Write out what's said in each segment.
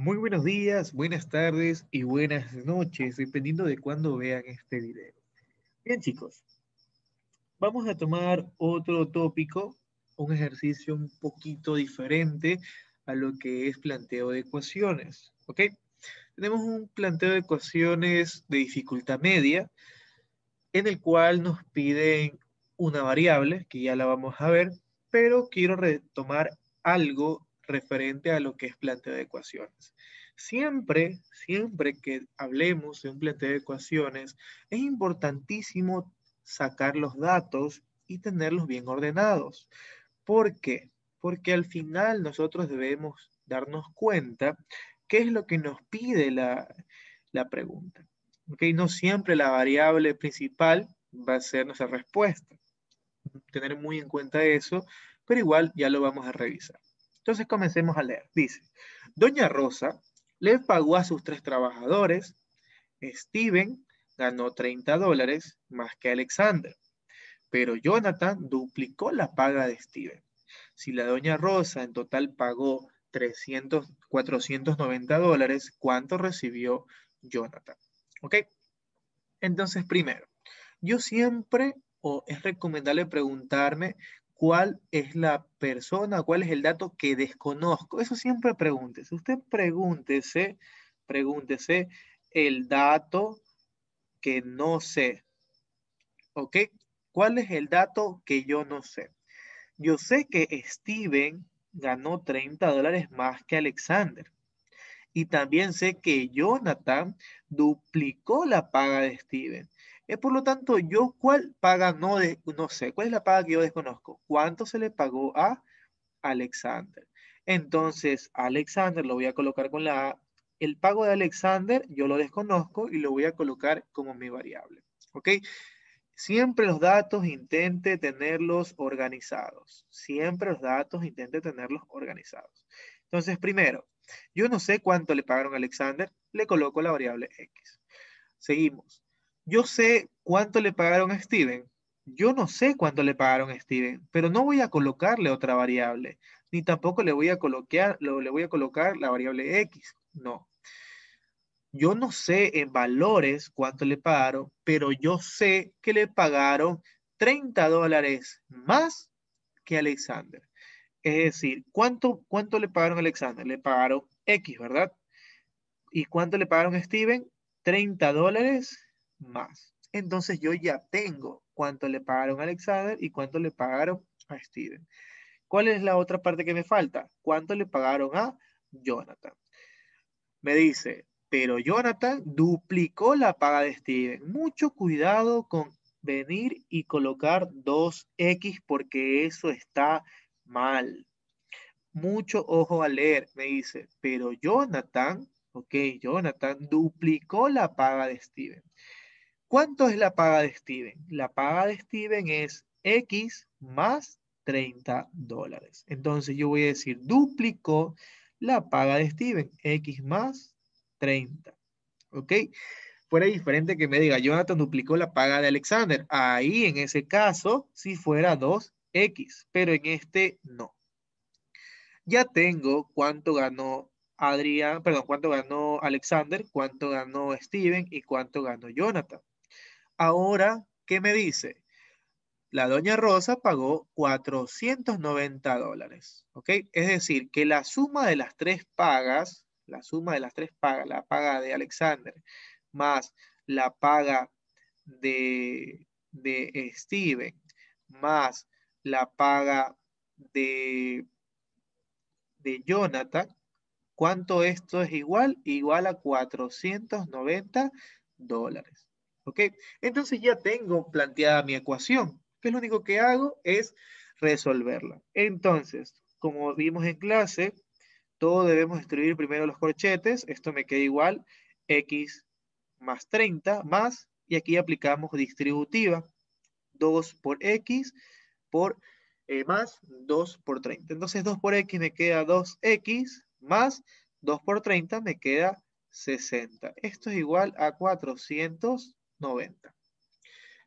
Muy buenos días, buenas tardes y buenas noches, dependiendo de cuándo vean este video. Bien chicos, vamos a tomar otro tópico, un ejercicio un poquito diferente a lo que es planteo de ecuaciones, ¿ok? Tenemos un planteo de ecuaciones de dificultad media, en el cual nos piden una variable, que ya la vamos a ver, pero quiero retomar algo referente a lo que es planteo de ecuaciones. Siempre, siempre que hablemos de un planteo de ecuaciones, es importantísimo sacar los datos y tenerlos bien ordenados. ¿Por qué? Porque al final nosotros debemos darnos cuenta qué es lo que nos pide la, pregunta. ¿Okay? No siempre la variable principal va a ser nuestra respuesta. Tener muy en cuenta eso, pero igual ya lo vamos a revisar. Entonces comencemos a leer. Dice, Doña Rosa le pagó a sus tres trabajadores. Steven ganó 30 dólares más que Alexander. Pero Jonathan duplicó la paga de Steven. Si la doña Rosa en total pagó 300, 490 dólares, ¿cuánto recibió Jonathan? ¿Ok? Entonces, primero, yo siempre, o es recomendable preguntarme cuál es la persona, cuál es el dato que desconozco. Eso siempre pregúntese. Usted pregúntese, pregúntese el dato que no sé. ¿Ok? ¿Cuál es el dato que yo no sé? Yo sé que Steven ganó 30 dólares más que Alexander. Y también sé que Jonathan duplicó la paga de Steven. Eh, por lo tanto, yo cuál paga no, de, no sé, cuál es la paga que yo desconozco. ¿Cuánto se le pagó a Alexander? Entonces, Alexander lo voy a colocar con la A. El pago de Alexander yo lo desconozco y lo voy a colocar como mi variable. ¿Ok? Siempre los datos intente tenerlos organizados. Siempre los datos intente tenerlos organizados. Entonces, primero, yo no sé cuánto le pagaron a Alexander, le coloco la variable X. Seguimos yo sé cuánto le pagaron a Steven. Yo no sé cuánto le pagaron a Steven, pero no voy a colocarle otra variable, ni tampoco le voy a colocar, le voy a colocar la variable X. No. Yo no sé en valores cuánto le pagaron, pero yo sé que le pagaron 30 dólares más que Alexander. Es decir, ¿cuánto, ¿cuánto le pagaron a Alexander? Le pagaron X, ¿verdad? ¿Y cuánto le pagaron a Steven? 30 dólares más. Entonces yo ya tengo cuánto le pagaron a Alexander y cuánto le pagaron a Steven. ¿Cuál es la otra parte que me falta? ¿Cuánto le pagaron a Jonathan? Me dice, pero Jonathan duplicó la paga de Steven. Mucho cuidado con venir y colocar 2X porque eso está mal. Mucho ojo a leer, me dice, pero Jonathan, ok, Jonathan duplicó la paga de Steven. ¿Cuánto es la paga de Steven? La paga de Steven es X más 30 dólares. Entonces yo voy a decir, duplico la paga de Steven, X más 30. ¿Ok? Fuera diferente que me diga, Jonathan duplicó la paga de Alexander. Ahí en ese caso, si fuera 2X, pero en este no. Ya tengo cuánto ganó Adrián, perdón, cuánto ganó Alexander, cuánto ganó Steven y cuánto ganó Jonathan. Ahora, ¿qué me dice? La doña Rosa pagó 490 dólares, ¿ok? Es decir, que la suma de las tres pagas, la suma de las tres pagas, la paga de Alexander más la paga de, de Steven, más la paga de, de Jonathan, ¿cuánto esto es igual? Igual a 490 dólares. Entonces ya tengo planteada mi ecuación, que lo único que hago es resolverla. Entonces, como vimos en clase, todos debemos escribir primero los corchetes. Esto me queda igual, x más 30 más, y aquí aplicamos distributiva. 2 por x por eh, más 2 por 30. Entonces 2 por x me queda 2x más 2 por 30 me queda 60. Esto es igual a 400 90.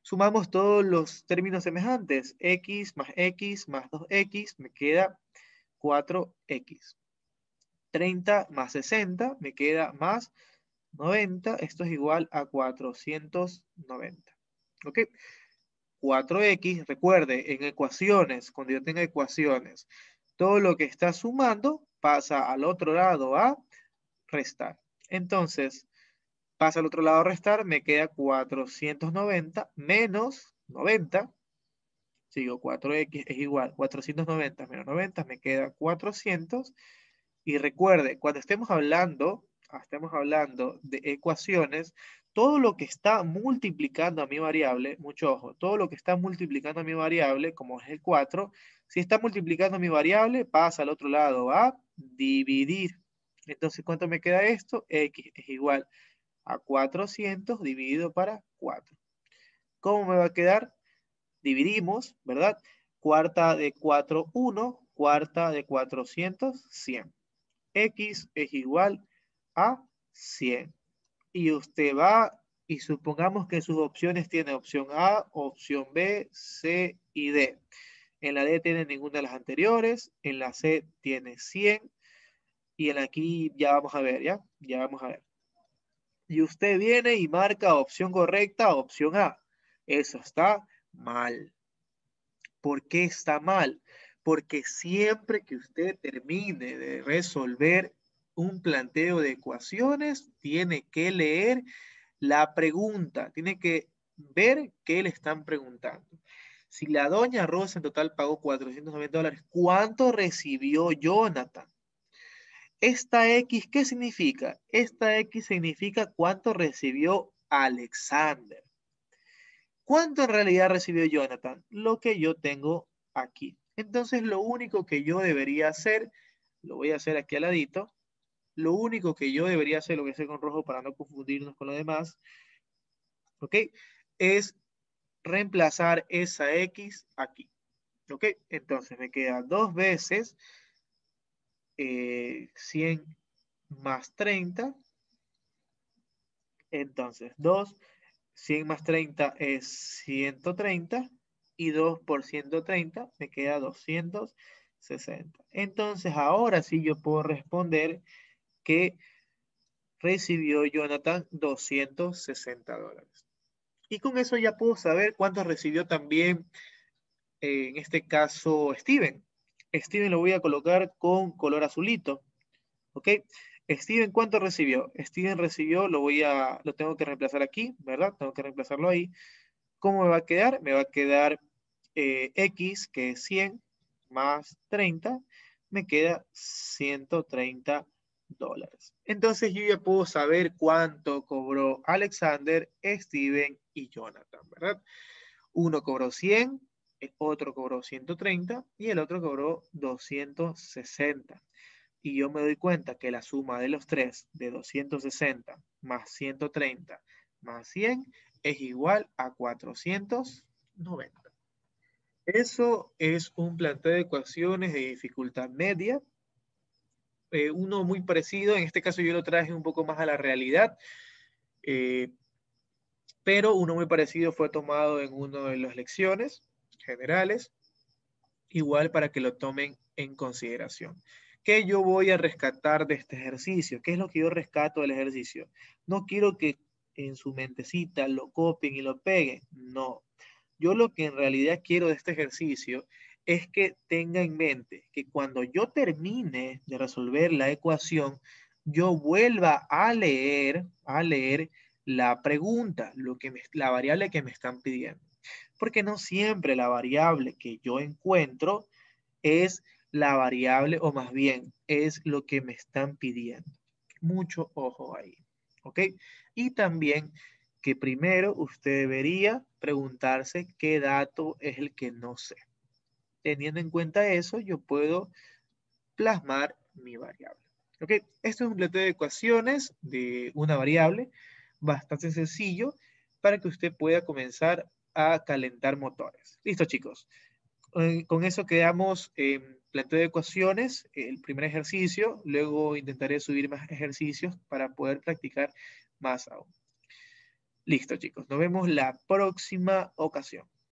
Sumamos todos los términos semejantes, x más x más 2x, me queda 4x. 30 más 60, me queda más 90, esto es igual a 490. ¿Ok? 4x, recuerde, en ecuaciones, cuando yo tenga ecuaciones, todo lo que está sumando pasa al otro lado a restar. Entonces, Pasa al otro lado a restar, me queda 490 menos 90. Sigo 4x es igual, 490 menos 90 me queda 400. Y recuerde, cuando estemos hablando, ah, estemos hablando de ecuaciones, todo lo que está multiplicando a mi variable, mucho ojo, todo lo que está multiplicando a mi variable, como es el 4, si está multiplicando a mi variable, pasa al otro lado a dividir. Entonces, ¿cuánto me queda esto? X es igual a 400 dividido para 4. ¿Cómo me va a quedar? Dividimos, ¿verdad? Cuarta de 4, 1. Cuarta de 400, 100. X es igual a 100. Y usted va y supongamos que sus opciones tiene opción A, opción B, C y D. En la D tiene ninguna de las anteriores, en la C tiene 100 y en aquí ya vamos a ver, ¿ya? Ya vamos a ver y usted viene y marca opción correcta, opción A. Eso está mal. ¿Por qué está mal? Porque siempre que usted termine de resolver un planteo de ecuaciones, tiene que leer la pregunta, tiene que ver qué le están preguntando. Si la doña Rosa en total pagó 490 dólares, ¿cuánto recibió Jonathan? Esta X, ¿qué significa? Esta X significa cuánto recibió Alexander. ¿Cuánto en realidad recibió Jonathan? Lo que yo tengo aquí. Entonces lo único que yo debería hacer, lo voy a hacer aquí al ladito, lo único que yo debería hacer, lo voy a hacer con rojo para no confundirnos con lo demás, ¿ok? Es reemplazar esa X aquí, ¿ok? Entonces me queda dos veces 100 eh, más 30. Entonces, 2, 100 más 30 es 130 y 2 por 130 me queda 260. Entonces, ahora sí yo puedo responder que recibió Jonathan 260 dólares. Y con eso ya puedo saber cuánto recibió también, eh, en este caso, Steven. Steven lo voy a colocar con color azulito. ¿Ok? Steven, ¿cuánto recibió? Steven recibió, lo voy a, lo tengo que reemplazar aquí, ¿verdad? Tengo que reemplazarlo ahí. ¿Cómo me va a quedar? Me va a quedar eh, X, que es 100, más 30, me queda 130 dólares. Entonces yo ya puedo saber cuánto cobró Alexander, Steven y Jonathan, ¿verdad? Uno cobró 100, otro cobró 130 y el otro cobró 260. Y yo me doy cuenta que la suma de los tres, de 260 más 130 más 100, es igual a 490. Eso es un planteo de ecuaciones de dificultad media. Eh, uno muy parecido, en este caso yo lo traje un poco más a la realidad. Eh, pero uno muy parecido fue tomado en una de las lecciones generales, igual para que lo tomen en consideración. ¿Qué yo voy a rescatar de este ejercicio? ¿Qué es lo que yo rescato del ejercicio? No quiero que en su mentecita lo copien y lo peguen. No. Yo lo que en realidad quiero de este ejercicio es que tenga en mente que cuando yo termine de resolver la ecuación, yo vuelva a leer, a leer la pregunta, lo que la variable que me están pidiendo porque no siempre la variable que yo encuentro es la variable o más bien es lo que me están pidiendo. Mucho ojo ahí, ¿ok? Y también que primero usted debería preguntarse qué dato es el que no sé. Teniendo en cuenta eso, yo puedo plasmar mi variable. ¿Ok? Esto es un planteo de ecuaciones de una variable bastante sencillo para que usted pueda comenzar a calentar motores. Listo, chicos. Eh, con eso quedamos en planteo de ecuaciones, el primer ejercicio, luego intentaré subir más ejercicios para poder practicar más aún. Listo, chicos. Nos vemos la próxima ocasión.